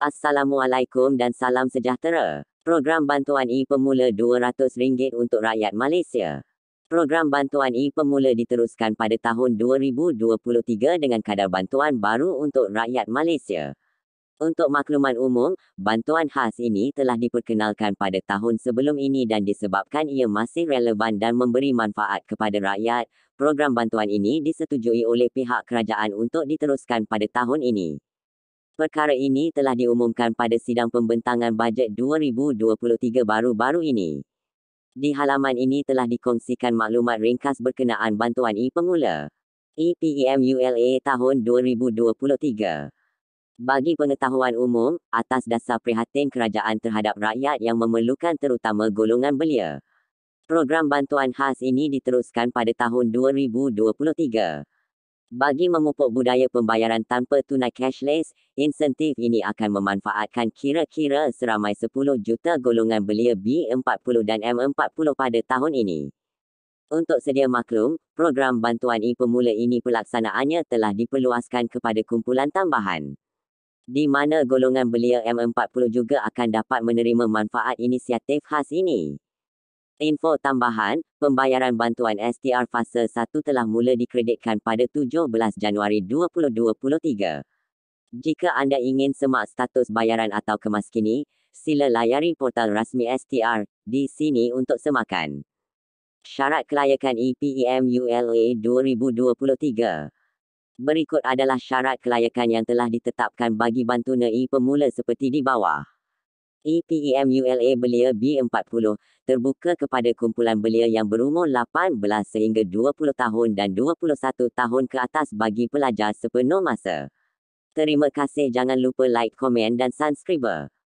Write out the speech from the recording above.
Assalamualaikum dan salam sejahtera. Program bantuan E pemula RM200 untuk rakyat Malaysia. Program bantuan E pemula diteruskan pada tahun 2023 dengan kadar bantuan baru untuk rakyat Malaysia. Untuk makluman umum, bantuan khas ini telah diperkenalkan pada tahun sebelum ini dan disebabkan ia masih relevan dan memberi manfaat kepada rakyat, program bantuan ini disetujui oleh pihak kerajaan untuk diteruskan pada tahun ini perkara ini telah diumumkan pada sidang pembentangan bajet 2023 baru-baru ini. Di halaman ini telah dikongsikan maklumat ringkas berkenaan bantuan e-pengula. EPM tahun 2023. Bagi pengetahuan umum, atas dasar prihatin kerajaan terhadap rakyat yang memerlukan terutama golongan belia. Program bantuan khas ini diteruskan pada tahun 2023. Bagi memupuk budaya pembayaran tanpa tunai cashless, insentif ini akan memanfaatkan kira-kira seramai 10 juta golongan belia B40 dan M40 pada tahun ini. Untuk sedia maklum, program bantuan e-pemula ini pelaksanaannya telah diperluaskan kepada kumpulan tambahan. Di mana golongan belia M40 juga akan dapat menerima manfaat inisiatif khas ini. Info tambahan, pembayaran bantuan STR fasa 1 telah mula dikreditkan pada 17 Januari 2023. Jika anda ingin semak status bayaran atau kemaskini, sila layari portal rasmi STR di sini untuk semakan. Syarat kelayakan EPMULA 2023. Berikut adalah syarat kelayakan yang telah ditetapkan bagi bantuan E pemula seperti di bawah. EPEMULA belia B40 terbuka kepada kumpulan belia yang berumur 18 sehingga 20 tahun dan 21 tahun ke atas bagi pelajar sepenuh masa. Terima kasih jangan lupa like, komen dan subscribe.